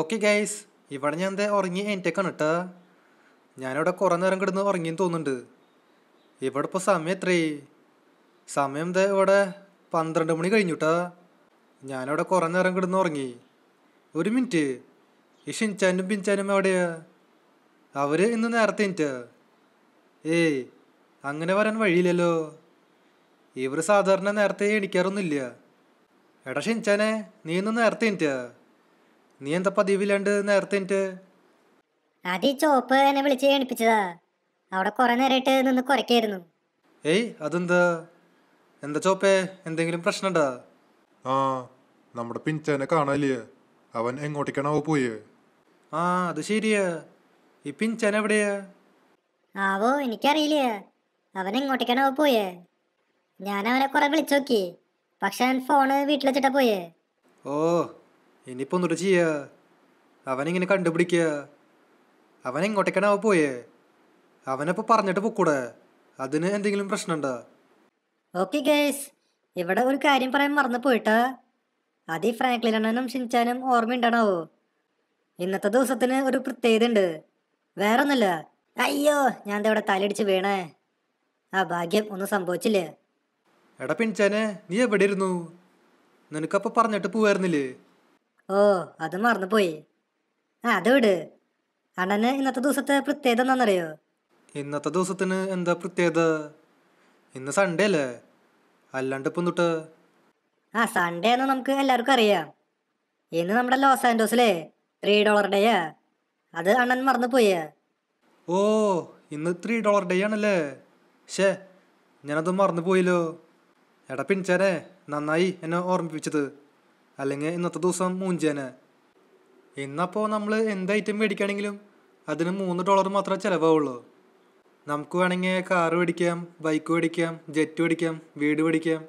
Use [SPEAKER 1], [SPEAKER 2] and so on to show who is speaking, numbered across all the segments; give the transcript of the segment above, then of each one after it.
[SPEAKER 1] okay guys ഇവിടെ ഞാൻ എന്താ ഉറങ്ങി എൻ്റെക്കാണ് കേട്ടോ ഞാനിവിടെ കുറേ നേരം കിടന്ന് ഉറങ്ങിയെന്ന് തോന്നുന്നുണ്ട് ഇവിടെ ഇപ്പോൾ സമയം എത്രയായി സമയം എന്താ ഇവിടെ പന്ത്രണ്ട് മണി കഴിഞ്ഞു കേട്ടോ ഞാനിവിടെ കുറേ നേരം കിടന്ന് ഉറങ്ങി ഒരു മിനിറ്റ് ഈ ഷിൻചാനും പിൻചാനും എവിടെയാ അവർ ഇന്ന് നേരത്തെ എനിറ്റാ ഏയ് അങ്ങനെ വരാൻ വഴിയില്ലല്ലോ ഇവർ സാധാരണ നേരത്തെ എണിക്കാറൊന്നുമില്ല എടാ ഷിൻചാനെ നീ ഇന്ന് നേരത്തെ എനിറ്റാ നീ എന്താ പതിവില്ലാണ്ട് നേരത്തെ അത് ഈ ചോപ്പ് എന്നെ വിളിച്ച് എണിപ്പിച്ചതാ
[SPEAKER 2] അവിടെ കുറെ നേരമായിട്ട് നിന്ന് കുറയ്ക്കായിരുന്നു
[SPEAKER 1] ഏയ് അതെന്താ എന്താ ചോപ്പേ എന്തെങ്കിലും പ്രശ്നമുണ്ടാ ആ നമ്മുടെ പിഞ്ചനെ കാണാനില്ലേ അവൻ എങ്ങോട്ടേക്കാണോ പോയേ ആ അത് ശരിയാ ഈ പിഞ്ചൻ എവിടെയാ
[SPEAKER 2] ആവോ എനിക്കറിയില്ല അവൻ എങ്ങോട്ടേക്കാണോ പോയേ ഞാൻ അവനെ കുറെ വിളിച്ചു നോക്കി പക്ഷെ അവൻ ഫോണ് വീട്ടിൽ വെച്ചിട്ടാ പോയേ
[SPEAKER 1] ഓ ഇനിയിപ്പോ ഒന്നിട്ട് ചെയ്യ അവനിങ്ങനെ കണ്ടുപിടിക്കുക അവൻ എങ്ങോട്ടേക്കാണ് അവ പോയേ അവനപ്പോ പറഞ്ഞിട്ട് പൊക്കൂടെ അതിന് എന്തെങ്കിലും പ്രശ്നമുണ്ടോ ഓക്കെ ഗൈസ് ഇവിടെ
[SPEAKER 2] ഒരു കാര്യം പറയാൻ മറന്നു പോയിട്ടാ അത് ഈ ഫ്രാങ്ക്ലിൻ അണ്ണനും ഷിൻചാനും ഉണ്ടാണാവോ ഇന്നത്തെ ദിവസത്തിന് ഒരു പ്രത്യേകത ഉണ്ട് വേറെ ഒന്നുമില്ല അയ്യോ ഞാൻ ഇവിടെ തലയിടിച്ച് വീണേ ആ ഭാഗ്യം ഒന്നും സംഭവിച്ചില്ലേ
[SPEAKER 1] എടാ പിൻചാനെ നീ എവിടെ ഇരുന്നു നിനക്കപ്പോ പറഞ്ഞിട്ട് പോവായിരുന്നില്ലേ
[SPEAKER 2] ഓ അത് മറന്നുപോയി ആ അത് വിട് അണന് ഇന്നത്തെ ദിവസത്തെ പ്രത്യേകത എന്താണെന്നറിയോ
[SPEAKER 1] ഇന്നത്തെ ദിവസത്തിന് എന്താ പ്രത്യേകത ഇന്ന് സൺഡേ അല്ലേ അല്ലാണ്ട് ഇപ്പം തൊട്ട്
[SPEAKER 2] ആ സൺഡേ എന്ന് നമുക്ക് എല്ലാവർക്കും അറിയാം ഇന്ന് നമ്മുടെ ലോസ് ആൻഡോസിലേ ത്രീ ഡോളർ ഡേയാ അത് അണ്ണൻ മറന്നുപോയ
[SPEAKER 1] ഓ ഇന്ന് ത്രീ ഡോളർ ഡേ ആണല്ലേ ഷേ ഞാനത് മറന്നു പോയല്ലോ എടാ പിൻചാനെ നന്നായി എന്നെ ഓർമ്മിപ്പിച്ചത് അല്ലെങ്കിൽ ഇന്നത്തെ ദിവസം മുഞ്ചേനെ ഇന്നപ്പോൾ നമ്മൾ എന്ത് ഐറ്റം മേടിക്കുകയാണെങ്കിലും അതിന് മൂന്ന് ഡോളർ മാത്രമേ ചിലവാവുള്ളൂ നമുക്ക് വേണമെങ്കിൽ കാർ മേടിക്കാം ബൈക്ക് മേടിക്കാം ജെറ്റ് മേടിക്കാം വീട് മേടിക്കാം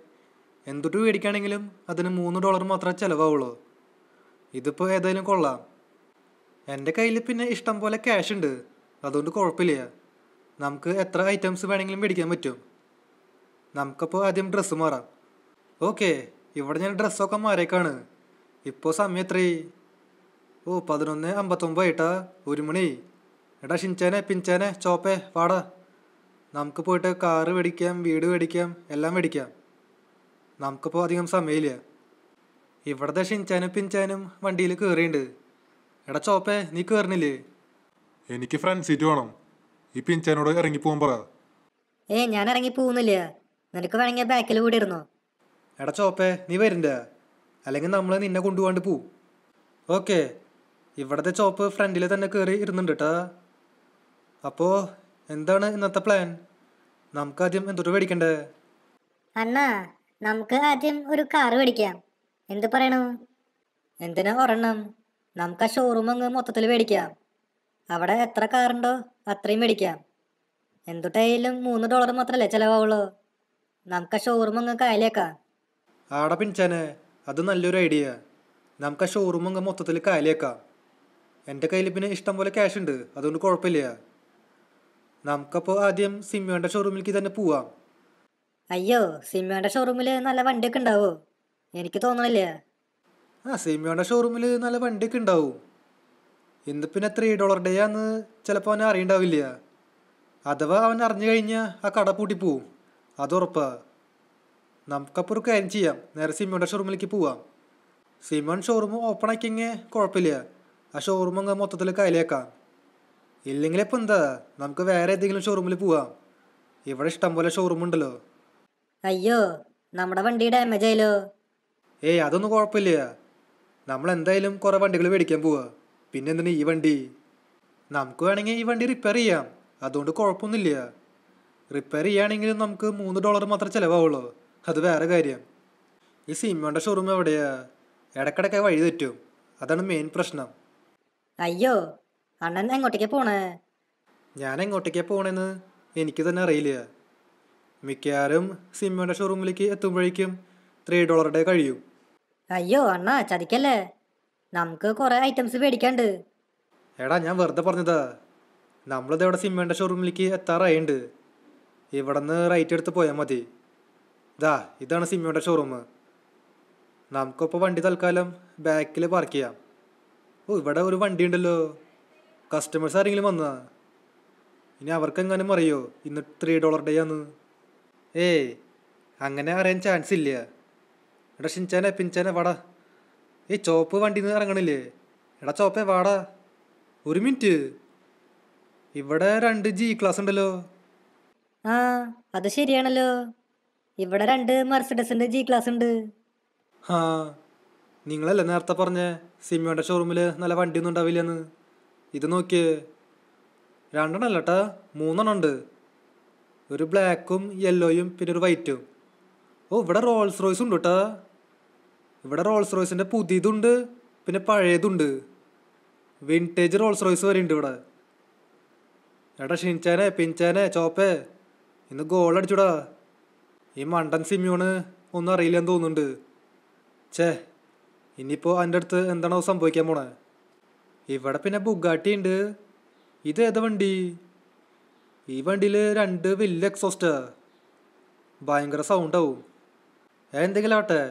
[SPEAKER 1] എന്തൊട്ട് മേടിക്കുകയാണെങ്കിലും അതിന് മൂന്ന് ഡോളർ മാത്രമേ ചിലവാവുള്ളൂ ഇതിപ്പോൾ ഏതായാലും കൊള്ളാം എൻ്റെ കയ്യിൽ പിന്നെ ഇഷ്ടം പോലെ ക്യാഷ് ഉണ്ട് അതുകൊണ്ട് കുഴപ്പമില്ല നമുക്ക് എത്ര ഐറ്റംസ് വേണമെങ്കിലും മേടിക്കാൻ പറ്റും നമുക്കപ്പോൾ ആദ്യം ഡ്രസ്സ് മാറാം ഓക്കേ ഇവിടെ ഞാൻ ഡ്രസ്സൊക്കെ മാറിയേക്കാണ് ഇപ്പോൾ സമയം എത്രയായി ഓ പതിനൊന്ന് അമ്പത്തൊമ്പത് ആയിട്ടാ ഒരു മണി എടാ ഷിൻചാനെ പിൻചാനെ ചോപ്പേ വാടാ നമുക്ക് പോയിട്ട് കാറ് മേടിക്കാം വീട് മേടിക്കാം എല്ലാം മേടിക്കാം നമുക്കിപ്പോൾ അധികം സമയമില്ല ഇവിടുത്തെ ഷിൻചാനും പിൻചാനും വണ്ടിയിൽ കയറിയുണ്ട് എടാ ചോപ്പേ നീ കയറണില്ലേ എനിക്ക് ഫ്രണ്ട് സീറ്റ് വേണം ഈ പിൻചാനോട് ഇറങ്ങി പോകാൻ പറ
[SPEAKER 2] ഏ ഞാൻ ഇറങ്ങി പോകുന്നില്ല നിനക്ക് വേണമെങ്കിൽ ബാക്കിൽ കൂടി ഇരുന്നോ
[SPEAKER 1] എടാ നീ വരണ്ട അല്ലെങ്കിൽ നമ്മൾ നിന്നെ കൊണ്ടുപോകാണ്ട് പോവും ഓക്കെ ഇവിടത്തെ ചോപ്പ് ഫ്രണ്ടിൽ തന്നെ കയറി ഇരുന്നുണ്ട് കേട്ടാ അപ്പോ എന്താണ് ഇന്നത്തെ പ്ലാൻ നമുക്ക് ആദ്യം എന്തൊരു മേടിക്കണ്ടേ
[SPEAKER 2] അണ്ണാ നമുക്ക് ആദ്യം ഒരു കാർ മേടിക്കാം എന്ത് പറയണു എന്തിനാ ഒരെണ്ണം നമുക്ക് ആ ഷോറൂം അങ്ങ് മൊത്തത്തിൽ മേടിക്കാം അവിടെ എത്ര കാറുണ്ടോ അത്രയും മേടിക്കാം എന്തുട്ടായാലും മൂന്ന് ഡോളർ മാത്രമല്ലേ ചിലവാവുള്ളൂ നമുക്ക് ആ ഷോറൂം അങ്ങ് കായലേക്കാം
[SPEAKER 1] ആട പിൻച്ചാനെ അത് നല്ലൊരു ഐഡിയ നമുക്ക് ആ ഷോറൂം അങ്ങ് മൊത്തത്തിൽ കാലിയേക്കാം എൻ്റെ കയ്യിൽ പിന്നെ ഇഷ്ടം പോലെ ക്യാഷ് ഉണ്ട് അതുകൊണ്ട് കുഴപ്പമില്ല നമുക്കപ്പോൾ ആദ്യം സിമ്മിയോൻ്റെ ഷോറൂമിലേക്ക് തന്നെ പോവാം
[SPEAKER 2] അയ്യോ സിമ്മിയോൻ്റെ ഷോറൂമിൽ നല്ല വണ്ടിയൊക്കെ ഉണ്ടാവോ എനിക്ക് തോന്നണില്ല
[SPEAKER 1] ആ സിമ്മിയോൻ്റെ ഷോറൂമിൽ നല്ല വണ്ടിയൊക്കെ ഉണ്ടാവും ഇന്ന് പിന്നെ ത്രീ ഡോളർ ഡേ ആന്ന് ചിലപ്പോൾ അവൻ അറിയണ്ടാവില്ല അഥവാ അവൻ അറിഞ്ഞു കഴിഞ്ഞാൽ ആ കട പൂട്ടിപ്പോവും പോവും അത് ഉറപ്പാണ് നമുക്കപ്പോൾ ഒരു കാര്യം ചെയ്യാം നേരെ സിമോൻ്റെ ഷോറൂമിലേക്ക് പോവാം സിമോൻ ഷോറൂം ഓപ്പൺ ആക്കിയെങ്കിൽ കുഴപ്പമില്ല ആ ഷോറൂം അങ്ങ് മൊത്തത്തിൽ കയ്യിലേക്കാം ഇല്ലെങ്കിൽ ഇപ്പം എന്താ നമുക്ക് വേറെ ഏതെങ്കിലും ഷോറൂമിൽ പോവാം ഇവിടെ ഇഷ്ടംപോലെ ഷോറൂം ഉണ്ടല്ലോ
[SPEAKER 2] അയ്യോ നമ്മുടെ വണ്ടി ഡാമേജ് ആയല്ലോ
[SPEAKER 1] ഏയ് അതൊന്നും കുഴപ്പമില്ല നമ്മൾ എന്തായാലും കുറെ വണ്ടികൾ മേടിക്കാൻ പോവാ പിന്നെ എന്തിനാ ഈ വണ്ടി നമുക്ക് വേണമെങ്കിൽ ഈ വണ്ടി റിപ്പയർ ചെയ്യാം അതുകൊണ്ട് കുഴപ്പമൊന്നുമില്ല റിപ്പയർ ചെയ്യുകയാണെങ്കിലും നമുക്ക് മൂന്ന് ഡോളർ മാത്രമേ ചിലവാവുള്ളൂ അത് വേറെ കാര്യം ഈ സിനിമയുടെ ഷോറൂം എവിടെയാ ഇടക്കിടക്ക വഴി തെറ്റും അതാണ് മെയിൻ പ്രശ്നം
[SPEAKER 2] അയ്യോ അണ്ണൻ എങ്ങോട്ടേക്കാ പോണേ
[SPEAKER 1] ഞാൻ എങ്ങോട്ടേക്കാ പോണേന്ന് എനിക്ക് തന്നെ അറിയില്ല മിക്കവാറും സിനിമയുടെ ഷോറൂമിലേക്ക് എത്തുമ്പോഴേക്കും ത്രീ ഡോളറുടെ കഴിയും
[SPEAKER 2] അയ്യോ അണ്ണാ ചതിക്കല്ലേ നമുക്ക് കുറെ ഐറ്റംസ് മേടിക്കാണ്ട്
[SPEAKER 1] എടാ ഞാൻ വെറുതെ പറഞ്ഞതാ നമ്മളിത് ഇവിടെ സിനിമയുടെ ഷോറൂമിലേക്ക് എത്താറായിണ്ട് ഇവിടെ നിന്ന് റൈറ്റ് എടുത്ത് പോയാൽ മതി ദാ ഇതാണ് സിമ്മിയുടെ ഷോറൂം നമുക്കിപ്പോൾ വണ്ടി തൽക്കാലം ബാക്കിൽ പാർക്ക് ചെയ്യാം ഓ ഇവിടെ ഒരു വണ്ടി ഉണ്ടല്ലോ കസ്റ്റമേഴ്സ് ആരെങ്കിലും വന്നാ ഇനി അവർക്ക് എങ്ങനെ അറിയോ ഇന്ന് ത്രീ ഡോളർ ഡേ ആണ് ഏയ് അങ്ങനെ അറിയാൻ ചാൻസ് ഇല്ല എടാ ഷിൻചാനെ പിൻചാനെ വാടാ ഈ ചോപ്പ് വണ്ടിയിൽ നിന്ന് ഇറങ്ങണില്ലേ എടാ ചോപ്പേ വാടാ ഒരു മിനിറ്റ് ഇവിടെ രണ്ട് ജി ക്ലാസ് ഉണ്ടല്ലോ
[SPEAKER 2] ആ അത് ശരിയാണല്ലോ ഇവിടെ രണ്ട് മെർസിഡസിന്റെ ജി ക്ലാസ്
[SPEAKER 1] ഉണ്ട് ആ നിങ്ങളല്ലേ നേരത്തെ പറഞ്ഞ സിമിയോന്റെ ഷോറൂമിൽ നല്ല വണ്ടിയൊന്നും ഉണ്ടാവില്ലെന്ന് ഇത് നോക്കിയേ രണ്ടെണ്ണം കേട്ടാ മൂന്നെണ്ണം ഉണ്ട് ഒരു ബ്ലാക്കും യെല്ലോയും പിന്നെ ഒരു വൈറ്റും ഓ ഇവിടെ റോൾസ് റോയ്സ് ഉണ്ട് കേട്ടാ ഇവിടെ റോൾസ് റോയ്സിൻ്റെ പുതിയതുണ്ട് പിന്നെ പഴയതുണ്ട് വിൻറ്റേജ് റോൾസ് റോയ്സ് വരെ ഉണ്ട് ഇവിടെ എടാ ഷിൻചാനെ പിൻചാനെ ചോപ്പേ ഇന്ന് ഗോൾ അടിച്ചുടാ ഈ മണ്ടൻ സിമ്യോണ് ഒന്നും അറിയില്ലെന്ന് തോന്നുന്നുണ്ട് ഛേ ഇനിയിപ്പോൾ എൻ്റെ അടുത്ത് എന്താണോ സംഭവിക്കാൻ പോണേ ഇവിടെ പിന്നെ ബുഗാട്ടി ഉണ്ട് ഇത് ഏതാ വണ്ടി ഈ വണ്ടിയിൽ രണ്ട് വലിയ എക്സോസ്റ്റ് ഭയങ്കര സൗണ്ടാവും എന്തെങ്കിലും ആട്ടെ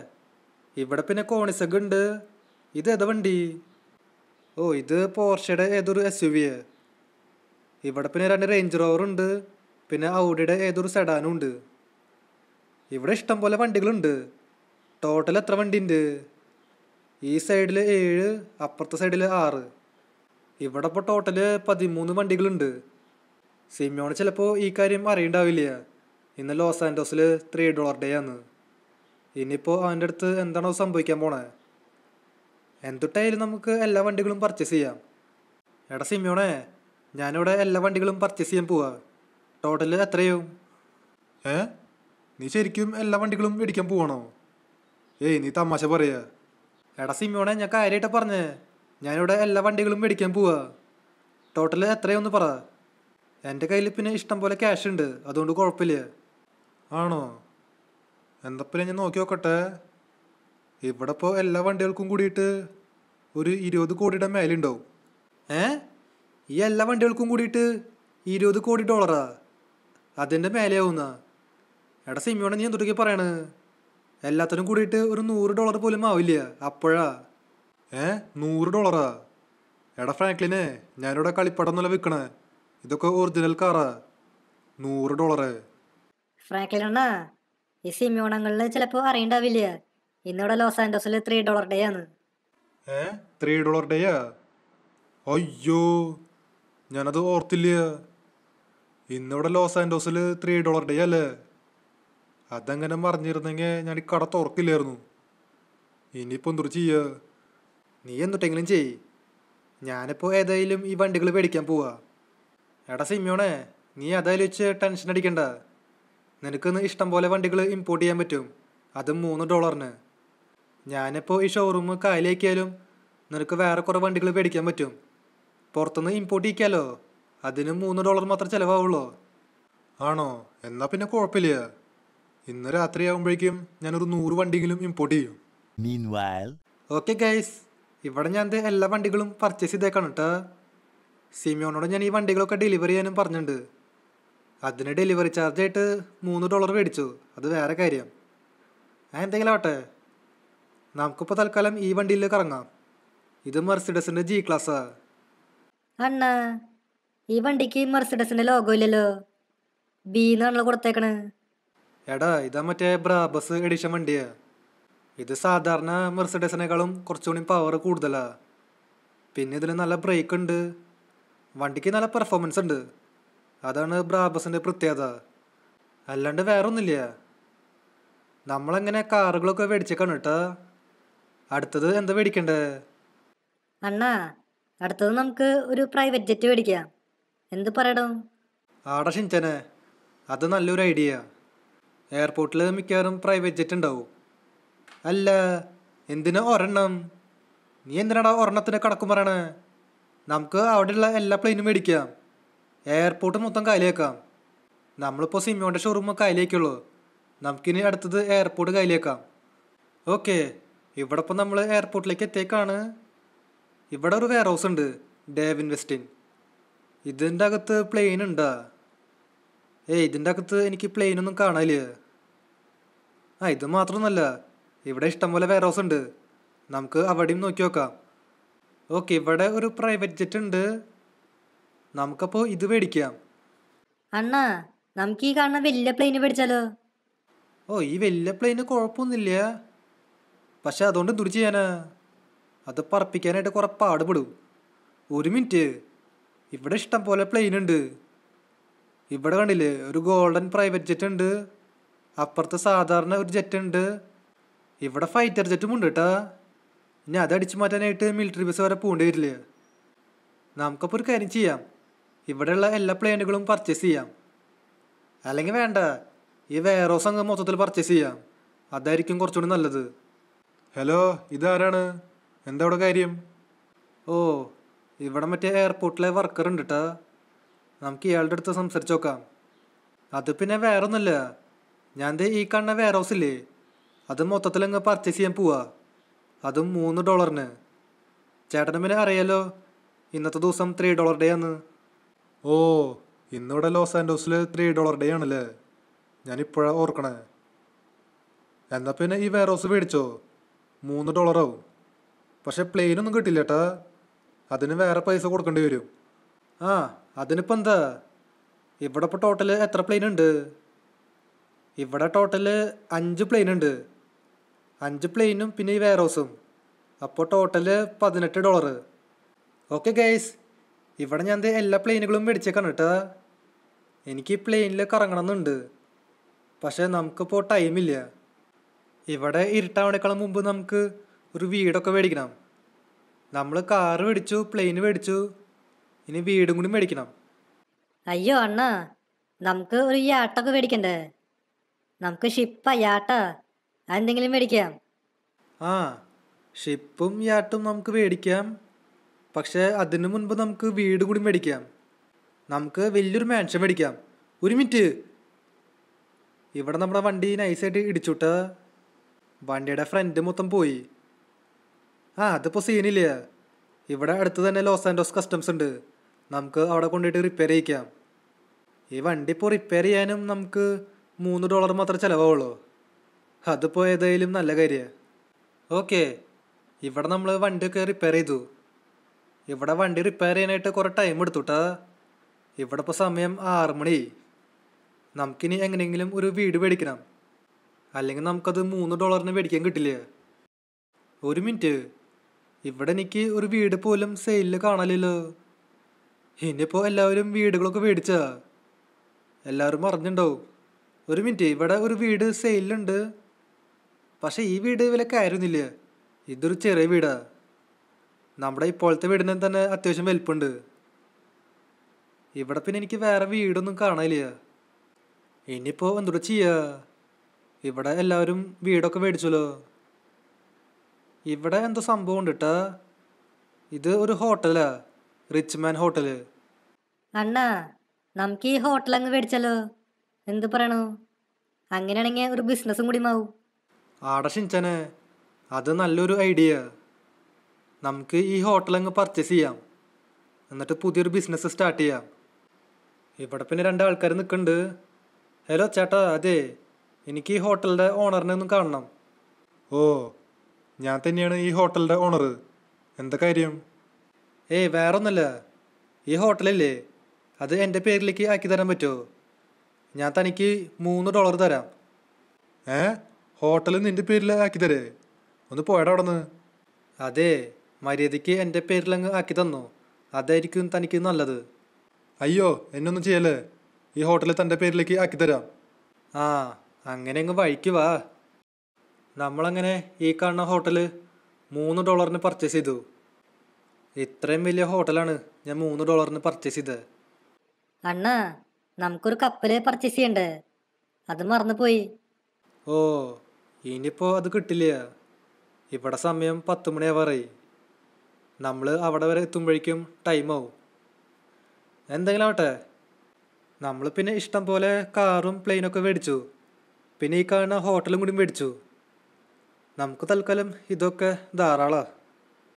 [SPEAKER 1] ഇവിടെ പിന്നെ കോണിസഗ് ഉണ്ട് ഇത് ഏതാ വണ്ടി ഓ ഇത് പോർഷയുടെ ഏതൊരു എസ് യു വി ഇവിടെ പിന്നെ രണ്ട് റേഞ്ച് ഉണ്ട് പിന്നെ ഔഡിയുടെ ഏതൊരു സെഡാനും ഉണ്ട് ഇവിടെ ഇഷ്ടം പോലെ വണ്ടികളുണ്ട് ടോട്ടൽ എത്ര വണ്ടി ഉണ്ട് ഈ സൈഡിൽ ഏഴ് അപ്പുറത്തെ സൈഡിൽ ആറ് ഇവിടെ ഇപ്പോൾ ടോട്ടൽ പതിമൂന്ന് വണ്ടികളുണ്ട് സിമിയോണ് ചിലപ്പോൾ ഈ കാര്യം അറിയണ്ടാവില്ല ഇന്ന് ലോസ് ആൻഡോസിൽ ത്രീ ഡോളർ ഡേ ആണ് ഇനിയിപ്പോൾ അവൻ്റെ അടുത്ത് എന്താണോ സംഭവിക്കാൻ പോണേ എന്തുട്ടായാലും നമുക്ക് എല്ലാ വണ്ടികളും പർച്ചേസ് ചെയ്യാം എടാ സിമിയോണേ ഞാനിവിടെ എല്ലാ വണ്ടികളും പർച്ചേസ് ചെയ്യാൻ പോവാ ടോട്ടൽ എത്രയാവും ഏ നീ ശരിക്കും എല്ലാ വണ്ടികളും മേടിക്കാൻ പോവാണോ ഏയ് നീ തമാശ പറയാ എടാ സിമിയോണെ ഞാൻ കാര്യമായിട്ട് പറഞ്ഞേ ഞാനിവിടെ എല്ലാ വണ്ടികളും മേടിക്കാൻ പോവാ ടോട്ടൽ എത്രയൊന്ന് പറ എൻ്റെ കയ്യിൽ പിന്നെ ഇഷ്ടം പോലെ ക്യാഷ് ഉണ്ട് അതുകൊണ്ട് കുഴപ്പമില്ല ആണോ എന്തപ്പോലെ ഞാൻ നോക്കി നോക്കട്ടെ ഇവിടെ ഇപ്പോൾ എല്ലാ വണ്ടികൾക്കും കൂടിയിട്ട് ഒരു ഇരുപത് കോടിയുടെ മേലുണ്ടാവും ഏ ഈ എല്ലാ വണ്ടികൾക്കും കൂടിയിട്ട് ഇരുപത് കോടി ഡോളറാ അതിൻ്റെ മേലെയാവുന്നാ എടാ സിമിയോണെ നീ എന്തൊക്കെ പറയണ് എല്ലാത്തിനും കൂടിയിട്ട് ഒരു നൂറ് ഡോളർ പോലും ആവില്ല അപ്പോഴാ ഏ നൂറ് ഡോളറാ എടാ ഫ്രാങ്ക്ലിനെ ഞാനിവിടെ കളിപ്പടം എന്നല്ല വിൽക്കണേ ഇതൊക്കെ ഒറിജിനൽ കാറാ നൂറ് ഡോളറ്
[SPEAKER 2] ഫ്രാങ്ക്ലിനണ്ണാ ഈ സിമിയോണങ്ങളിൽ ചിലപ്പോൾ അറിയണ്ടാവില്ല ഇന്നിവിടെ ലോസ് ആൻഡോസിൽ ത്രീ ഡോളർ ഡേ ആണ്
[SPEAKER 1] ഏ ത്രീ ഡോളർ ഡേയാ അയ്യോ ഞാനത് ഓർത്തില്ല ഇന്നിവിടെ ലോസ് ആൻഡോസിൽ ത്രീ ഡോളർ ഡേ അല്ലേ അതങ്ങനെ പറഞ്ഞിരുന്നെങ്കിൽ ഞാൻ ഈ കട തുറക്കില്ലായിരുന്നു ഇനിയിപ്പോൾ എന്തൊരു ചെയ്യുക നീ എന്നിട്ടെങ്കിലും ചെയ് ഞാനിപ്പോൾ ഏതായാലും ഈ വണ്ടികൾ മേടിക്കാൻ പോവാ എടാ സിമ്യോണേ നീ വെച്ച് ടെൻഷൻ അടിക്കണ്ട നിനക്കിന്ന് ഇഷ്ടം പോലെ വണ്ടികൾ ഇമ്പോർട്ട് ചെയ്യാൻ പറ്റും അത് മൂന്ന് ഡോളറിന് ഞാനിപ്പോൾ ഈ ഷോറൂം കാലിയാക്കിയാലും നിനക്ക് വേറെ കുറേ വണ്ടികൾ മേടിക്കാൻ പറ്റും പുറത്തുനിന്ന് ഇമ്പോർട്ട് ചെയ്യിക്കാലോ അതിന് മൂന്ന് ഡോളർ മാത്രം ചിലവാവുള്ളൂ ആണോ എന്നാൽ പിന്നെ കുഴപ്പമില്ല ഇന്ന് ആകുമ്പോഴേക്കും ഞാനൊരു നൂറ് വണ്ടിയെങ്കിലും ഇമ്പോർട്ട് ചെയ്യും ഓക്കെ ഗൈസ് ഇവിടെ ഞാൻ എല്ലാ വണ്ടികളും പർച്ചേസ് ചെയ്തേക്കാണ് കേട്ടോ സിമിയോണോട് ഞാൻ ഈ വണ്ടികളൊക്കെ ഡെലിവറി ചെയ്യാനും പറഞ്ഞിട്ടുണ്ട് അതിന് ഡെലിവറി ചാർജ് ആയിട്ട് മൂന്ന് ഡോളർ മേടിച്ചു അത് വേറെ കാര്യം ഞാൻ എന്തെങ്കിലും ആവട്ടെ നമുക്കിപ്പോൾ തൽക്കാലം ഈ വണ്ടിയിൽ കറങ്ങാം ഇത് മെർസിഡസിന്റെ ജി ക്ലാസ്സാ
[SPEAKER 2] അണ്ണ ഈ വണ്ടിക്ക് മെർസിഡസിന്റെ ലോഗോ ഇല്ലല്ലോ ബി എന്നാണല്ലോ കൊടുത്തേക്കണേ
[SPEAKER 1] എടാ ഇതാ മറ്റേ ബ്രാബസ് എഡിഷൻ വണ്ടിയാ ഇത് സാധാരണ മെർസഡേസിനേക്കാളും കുറച്ചുകൂടി പവർ കൂടുതലാ പിന്നെ ഇതിൽ നല്ല ബ്രേക്ക് ഉണ്ട് വണ്ടിക്ക് നല്ല പെർഫോമൻസ് ഉണ്ട് അതാണ് ബ്രാബസിൻ്റെ പ്രത്യേകത അല്ലാണ്ട് വേറെ ഒന്നുമില്ല നമ്മളെങ്ങനെ കാറുകളൊക്കെ മേടിച്ചേക്കാണ് കേട്ടോ അടുത്തത് എന്താ മേടിക്കണ്ടേ അണ്ണാ
[SPEAKER 2] അടുത്തത് നമുക്ക് ഒരു പ്രൈവറ്റ് ജെറ്റ് മേടിക്കാം എന്ത് പറയണം
[SPEAKER 1] ആടാ ഷിൻചനെ അത് നല്ലൊരു ഐഡിയ എയർപോർട്ടിൽ മിക്കവാറും പ്രൈവറ്റ് ജെറ്റ് ഉണ്ടാവും അല്ല എന്തിനാ ഒരെണ്ണം നീ എന്തിനാടാ ഒരെണ്ണത്തിന് കടക്കും പറയണേ നമുക്ക് അവിടെയുള്ള എല്ലാ പ്ലെയിനും മേടിക്കാം എയർപോർട്ട് മൊത്തം കയ്യിലേക്കാം നമ്മളിപ്പോൾ സിമിയോൻ്റെ ഷോറൂം കയ്യിലേക്കുള്ളൂ നമുക്കിനി അടുത്തത് എയർപോർട്ട് കയ്യിലേക്കാം ഓക്കെ ഇവിടെ ഇപ്പോൾ നമ്മൾ എയർപോർട്ടിലേക്ക് എത്തിയേക്കാണ് ഇവിടെ ഒരു വെയർ ഹൗസ് ഉണ്ട് ഡേവ് ഇൻവെസ്റ്റിൻ ഇതിൻ്റെ അകത്ത് പ്ലെയിൻ ഉണ്ടോ ഏയ് ഇതിൻ്റെ അകത്ത് എനിക്ക് പ്ലെയിൻ ഒന്നും കാണാനില്ല ആ ഇത് മാത്രമൊന്നുമല്ല ഇവിടെ ഇഷ്ടംപോലെ വെയർ ഹൗസ് ഉണ്ട് നമുക്ക് അവിടെയും നോക്കി നോക്കാം ഓക്കെ ഇവിടെ ഒരു പ്രൈവറ്റ് ജെറ്റ് ഉണ്ട് നമുക്കപ്പോ ഇത് മേടിക്കാം
[SPEAKER 2] അണ്ണാ നമുക്ക് ഈ കാണുന്ന വലിയ പ്ലെയിൻ മേടിച്ചാലോ
[SPEAKER 1] ഓ ഈ വലിയ പ്ലെയിന് കുഴപ്പമൊന്നുമില്ല പക്ഷെ അതുകൊണ്ട് എന്തൊരു ചെയ്യാനാ അത് പറപ്പിക്കാനായിട്ട് കുറെ പാടുപെടും ഒരു മിനിറ്റ് ഇവിടെ ഇഷ്ടം പോലെ പ്ലെയിൻ ഉണ്ട് ഇവിടെ കണ്ടില്ലേ ഒരു ഗോൾഡൻ പ്രൈവറ്റ് ജെറ്റ് ഉണ്ട് അപ്പുറത്ത് സാധാരണ ഒരു ജെറ്റ് ഉണ്ട് ഇവിടെ ഫൈറ്റർ ജെറ്റും ഉണ്ട് കേട്ടാ ഇനി അത് അടിച്ചു മാറ്റാനായിട്ട് മിലിറ്ററി ബസ് വരെ പോകേണ്ടി വരില്ലേ നമുക്കപ്പോൾ ഒരു കാര്യം ചെയ്യാം ഇവിടെയുള്ള എല്ലാ പ്ലെയിനുകളും പർച്ചേസ് ചെയ്യാം അല്ലെങ്കിൽ വേണ്ട ഈ വെയറോസ് സംഘം മൊത്തത്തിൽ പർച്ചേസ് ചെയ്യാം അതായിരിക്കും കുറച്ചുകൂടി നല്ലത് ഹലോ ഇതാരാണ് എന്താ കാര്യം ഓ ഇവിടെ മറ്റേ എയർപോർട്ടിലെ വർക്കർ ഉണ്ട് കേട്ടോ നമുക്ക് ഇയാളുടെ അടുത്ത് സംസാരിച്ചു നോക്കാം അത് പിന്നെ വേറെ ഒന്നുമില്ല ഞാൻ ദേ ഈ കണ്ണ വെയർ ഹൗസ് ഇല്ലേ അത് മൊത്തത്തിൽ അങ്ങ് പർച്ചേസ് ചെയ്യാൻ പോവാ അതും മൂന്ന് ഡോളറിന് ചേട്ടന് പിന്നെ അറിയാലോ ഇന്നത്തെ ദിവസം ത്രീ ഡോളർ ഡേ ആണ് ഓ ഇന്നിവിടെ ലോസ് ആൻഡോസിൽ ത്രീ ഡോളർ ഡേ ആണല്ലേ ഞാനിപ്പോഴാ ഓർക്കണേ എന്നാ പിന്നെ ഈ വെയർ ഹൗസ് മേടിച്ചോ മൂന്ന് ഡോളറാവും പക്ഷെ പ്ലെയിനൊന്നും കിട്ടില്ല ചേട്ടാ അതിന് വേറെ പൈസ കൊടുക്കേണ്ടി വരും ആ അതിനിപ്പോൾ എന്താ ഇവിടെ ഇപ്പോൾ ടോട്ടൽ എത്ര പ്ലെയിൻ ഉണ്ട് ഇവിടെ ടോട്ടൽ അഞ്ച് പ്ലെയിൻ ഉണ്ട് അഞ്ച് പ്ലെയിനും പിന്നെ ഈ വെയർ അപ്പോൾ ടോട്ടൽ പതിനെട്ട് ഡോളർ ഓക്കെ ഗൈസ് ഇവിടെ ഞാൻ എല്ലാ പ്ലെയിനുകളും മേടിച്ചേക്കാണ് കേട്ടോ എനിക്ക് ഈ പ്ലെയിനിൽ കറങ്ങണമെന്നുണ്ട് പക്ഷേ നമുക്കിപ്പോൾ ടൈമില്ല ഇവിടെ ഇരുട്ടാവണേക്കാളും മുമ്പ് നമുക്ക് ഒരു വീടൊക്കെ മേടിക്കണം നമ്മൾ കാറ് മേടിച്ചു പ്ലെയിൻ മേടിച്ചു ഇനി വീടും കൂടി മേടിക്കണം
[SPEAKER 2] അയ്യോ അണ്ണ നമുക്ക് ഒരു യാട്ടൊക്കെ മേടിക്കണ്ടേ നമുക്ക് ഷിപ്പ യാട്ട എന്തെങ്കിലും മേടിക്കാം
[SPEAKER 1] ആ ഷിപ്പും യാട്ടും നമുക്ക് മേടിക്കാം പക്ഷേ അതിനു മുൻപ് നമുക്ക് വീട് കൂടി മേടിക്കാം നമുക്ക് വലിയൊരു മാൻഷൻ മേടിക്കാം ഒരു മിനിറ്റ് ഇവിടെ നമ്മുടെ വണ്ടി നൈസായിട്ട് ഇടിച്ചുട്ട വണ്ടിയുടെ ഫ്രണ്ട് മൊത്തം പോയി ആ അതിപ്പോൾ സീനില്ല ഇവിടെ അടുത്ത് തന്നെ ലോസ് ആൻഡോസ് കസ്റ്റംസ് ഉണ്ട് നമുക്ക് അവിടെ കൊണ്ടിട്ട് റിപ്പയർ ചെയ്യിക്കാം ഈ വണ്ടി ഇപ്പോൾ റിപ്പയർ ചെയ്യാനും നമുക്ക് മൂന്ന് ഡോളർ മാത്രമേ ചിലവുള്ളൂ അതിപ്പോൾ ഏതായാലും നല്ല കാര്യമാണ് ഓക്കെ ഇവിടെ നമ്മൾ വണ്ടിയൊക്കെ റിപ്പയർ ചെയ്തു ഇവിടെ വണ്ടി റിപ്പയർ ചെയ്യാനായിട്ട് കുറേ ടൈം എടുത്തുട്ടാ ഇവിടെ ഇപ്പോൾ സമയം ആറ് മണി നമുക്കിനി എങ്ങനെയെങ്കിലും ഒരു വീട് മേടിക്കണം അല്ലെങ്കിൽ നമുക്കത് മൂന്ന് ഡോളറിന് മേടിക്കാൻ കിട്ടില്ല ഒരു മിനിറ്റ് ഇവിടെ എനിക്ക് ഒരു വീട് പോലും സെയിലിൽ കാണലല്ലോ ഇനിയിപ്പോ എല്ലാവരും വീടുകളൊക്കെ മേടിച്ച എല്ലാവരും അറിഞ്ഞിട്ടുണ്ടാവും ഒരു മിനിറ്റ് ഇവിടെ ഒരു വീട് സെയിലുണ്ട് പക്ഷേ ഈ വീട് കയറുന്നില്ല ഇതൊരു ചെറിയ വീടാ നമ്മുടെ ഇപ്പോഴത്തെ വീടിന് തന്നെ അത്യാവശ്യം വലിപ്പുണ്ട് ഇവിടെ പിന്നെ എനിക്ക് വേറെ വീടൊന്നും കാണാനില്ല ഇനിയിപ്പോ എന്തോടെ ചെയ്യാ ഇവിടെ എല്ലാവരും വീടൊക്കെ മേടിച്ചല്ലോ ഇവിടെ എന്തോ സംഭവം ഉണ്ട് കേട്ടാ ഇത് ഒരു ഹോട്ടലാ റിച്ച്മാൻ ഹോട്ടല്
[SPEAKER 2] അണ്ണാ നമുക്ക് ഈ ഹോട്ടൽ അങ്ങ് മേടിച്ചല്ലോ എന്ത് പറയണു അങ്ങനെയാണെങ്കിൽ ഒരു ബിസിനസ്സും കൂടി മാവും
[SPEAKER 1] ആടെ ഷിൻചനെ അത് നല്ലൊരു ഐഡിയ നമുക്ക് ഈ ഹോട്ടൽ അങ്ങ് പർച്ചേസ് ചെയ്യാം എന്നിട്ട് പുതിയൊരു ബിസിനസ് സ്റ്റാർട്ട് ചെയ്യാം ഇവിടെ പിന്നെ രണ്ടാൾക്കാർ നിൽക്കുന്നുണ്ട് ഹലോ ചേട്ടാ അതെ എനിക്ക് ഈ ഹോട്ടലിൻ്റെ ഓണറിനെ ഒന്ന് കാണണം ഓ ഞാൻ തന്നെയാണ് ഈ ഹോട്ടലിൻ്റെ ഓണർ എന്താ കാര്യം ഏയ് വേറൊന്നുമല്ല ഈ ഹോട്ടലല്ലേ അത് എൻ്റെ പേരിലേക്ക് ആക്കി തരാൻ പറ്റുമോ ഞാൻ തനിക്ക് മൂന്ന് ഡോളർ തരാം ഏ ഹോട്ടൽ നിൻ്റെ പേരിൽ ആക്കി തരേ ഒന്ന് പോയടാ അവിടെ നിന്ന് അതെ മര്യാദയ്ക്ക് എൻ്റെ പേരിലങ്ങ് ആക്കി തന്നു അതായിരിക്കും തനിക്ക് നല്ലത് അയ്യോ എന്നൊന്നും ചെയ്യല്ലേ ഈ ഹോട്ടൽ തൻ്റെ പേരിലേക്ക് ആക്കി തരാം ആ അങ്ങനെ അങ്ങ് വഴിക്ക് വാ നമ്മളങ്ങനെ ഈ കാണുന്ന ഹോട്ടൽ മൂന്ന് ഡോളറിന് പർച്ചേസ് ചെയ്തു ഇത്രയും വലിയ ഹോട്ടലാണ് ഞാൻ മൂന്ന് ഡോളറിന് പർച്ചേസ് ചെയ്തത്
[SPEAKER 2] അണ്ണ നമുക്കൊരു കപ്പല് പർച്ചേസ് ചെയ്യണ്ടേ അത് മറന്നുപോയി
[SPEAKER 1] ഓ ഇനിയിപ്പോ അത് കിട്ടില്ല ഇവിടെ സമയം പത്ത് മണിയാവാറായി നമ്മൾ അവിടെ വരെ എത്തുമ്പോഴേക്കും ടൈമാവും എന്തെങ്കിലും ആവട്ടെ നമ്മൾ പിന്നെ ഇഷ്ടം പോലെ കാറും പ്ലെയിനൊക്കെ മേടിച്ചു പിന്നെ ഈ കാണുന്ന ഹോട്ടലും കൂടി മേടിച്ചു നമുക്ക് തൽക്കാലം ഇതൊക്കെ ധാരാളമാണ്